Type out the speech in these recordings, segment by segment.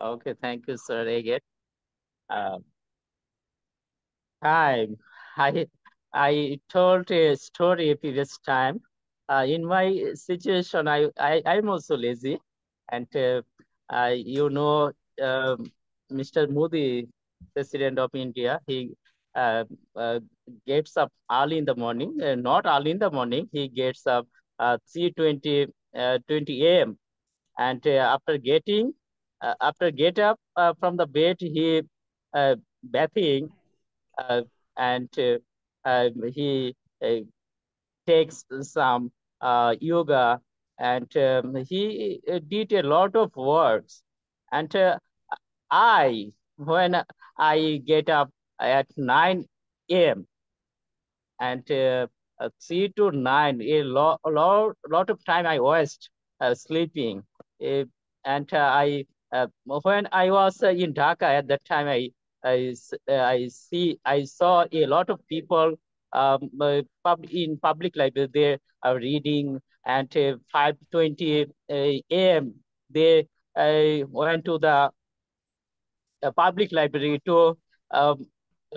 Okay, thank you, sir. Again, time. Um, I I told a story previous time. Uh, in my situation, I, I I'm also lazy, and uh, uh you know, um, Mr. Modi, President of India, he uh, uh, gets up early in the morning. Uh, not early in the morning, he gets up uh, 3 20, uh, 20 a.m. And uh, after getting uh, after get up uh, from the bed, he uh, bathing uh, and uh, uh, he takes some yoga and um, he did a lot of works. And I, when I get up at 9 a.m. and 3 to 9, a, lot a lot, lot of time I waste sleeping. and I uh, when I was uh, in Dhaka at that time, I I, uh, I see I saw a lot of people um, pub, in public library they are reading and uh, 5:20 a.m. They uh, went to the uh, public library to um,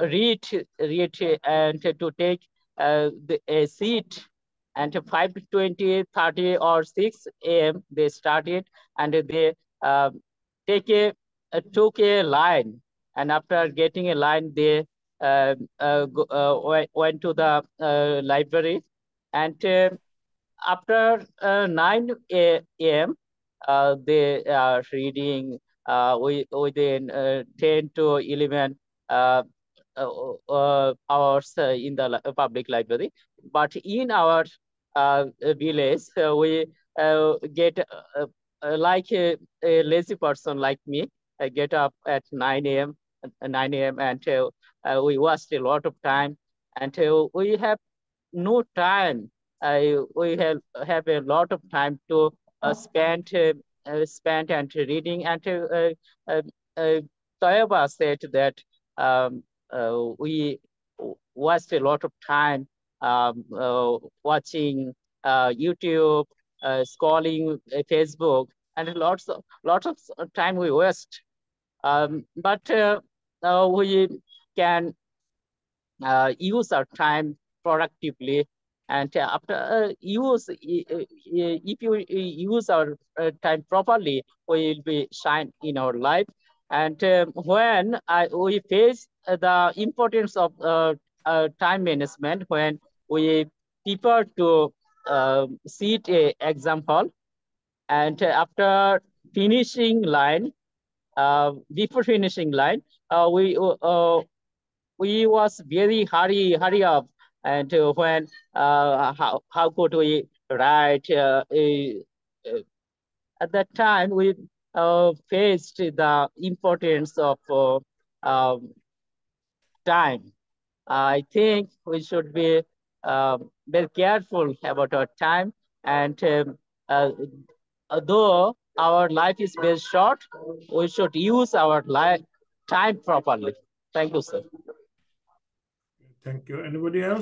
read read and to take uh, the, a seat and 5 20 30 or 6 a.m they started and they um, take a, uh, took a line and after getting a line they uh, uh go, uh, went to the library and after 9 a.m they are reading within 10 to 11 hours in the public library but in our village we get uh, like a, a, lazy person like me, I get up at 9 a.m. 9 a.m. until uh, we waste a lot of time until we have no time. we have have a lot of time to uh, oh. spend spend and reading and uh, said that um, uh, we waste a lot of time um, uh, watching uh, YouTube uh, scrolling uh, Facebook, and lots of lots of time we waste. Um, but uh, uh, we can uh, use our time productively. And after use, if you use our time properly, we will be shine in our life. And when I, we face the importance of time management, when we prefer to um, sit a example, and uh, after finishing line uh, before finishing line uh, we uh, uh we was very hurry hurry up and uh, when uh, how how could we write uh, a, at that time we uh, faced the importance of uh, um, time. I think we should be um, very careful about our time. And um, uh, though our life is very short, we should use our life time properly. Thank you, sir. Thank you. Anybody else?